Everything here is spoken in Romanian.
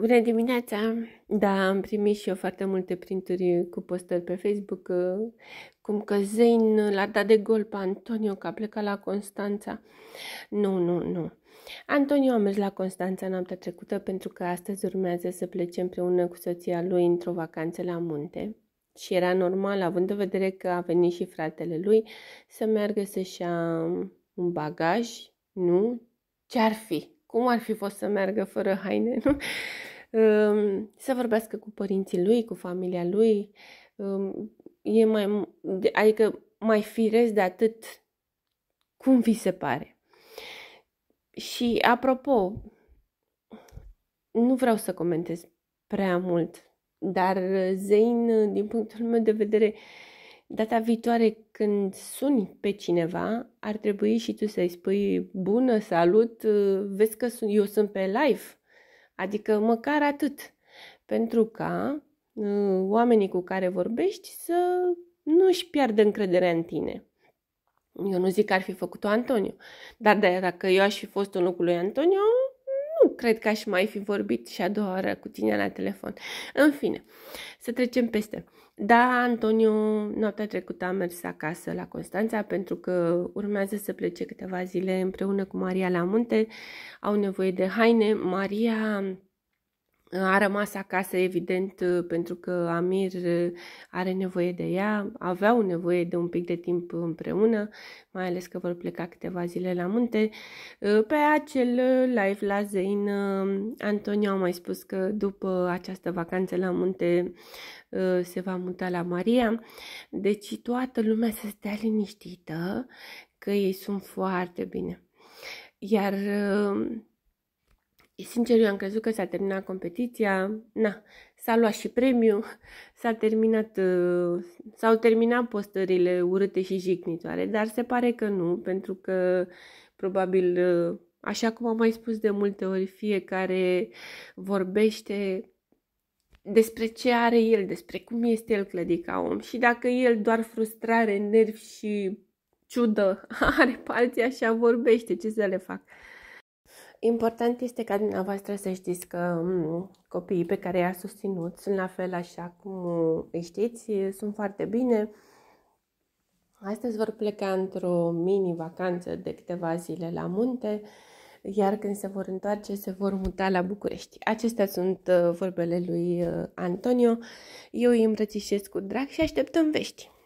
Bună dimineața! Da, am primit și eu foarte multe printuri cu postări pe Facebook, uh, cum că Zain l-a dat de gol pe Antonio, că a plecat la Constanța. Nu, nu, nu. Antonio a mers la Constanța noaptea trecută pentru că astăzi urmează să plece împreună cu soția lui într-o vacanță la munte. Și era normal, având în vedere că a venit și fratele lui, să meargă să-și ia un bagaj, nu? Ce-ar fi? cum ar fi fost să meargă fără haine, nu? Să vorbească cu părinții lui, cu familia lui, e mai, adică mai firesc de atât cum vi se pare. Și apropo, nu vreau să comentez prea mult, dar Zein, din punctul meu de vedere, uh, Data viitoare când suni pe cineva, ar trebui și tu să-i spui bună, salut, vezi că eu sunt pe live. Adică măcar atât. Pentru ca ă, oamenii cu care vorbești să nu și piardă încrederea în tine. Eu nu zic că ar fi făcut-o Antonio, dar dacă eu aș fi fost în locul lui Antonio, cred că aș mai fi vorbit și a doua oară cu tine la telefon. În fine, să trecem peste. Da, Antonio, noaptea trecută a mers acasă la Constanța pentru că urmează să plece câteva zile împreună cu Maria la munte. Au nevoie de haine. Maria a rămas acasă, evident, pentru că Amir uh, are nevoie de ea, aveau nevoie de un pic de timp împreună, mai ales că vor pleca câteva zile la munte. Uh, pe acel live la Zain, uh, Antonio a mai spus că după această vacanță la munte se va muta la Maria, deci toată lumea să stea liniștită, că ei sunt foarte bine. Iar Sincer, eu am crezut că s-a terminat competiția, na, s-a luat și premiu, s-a terminat, uh, s-au terminat postările urâte și jignitoare, dar se pare că nu, pentru că probabil, uh, așa cum am mai spus de multe ori, fiecare vorbește despre ce are el, despre cum este el clădit ca om și dacă el doar frustrare, nervi și ciudă are pe alții, așa vorbește, ce să le fac. Important este ca dumneavoastră să știți că copiii pe care i-a susținut sunt la fel așa cum uh, îi știți, sunt foarte bine. Astăzi vor pleca într-o mini-vacanță de câteva zile la munte, iar când se vor întoarce, se vor muta la București. Acestea sunt uh, vorbele lui uh, Antonio. Eu îi îmbrățișez cu drag și așteptăm vești.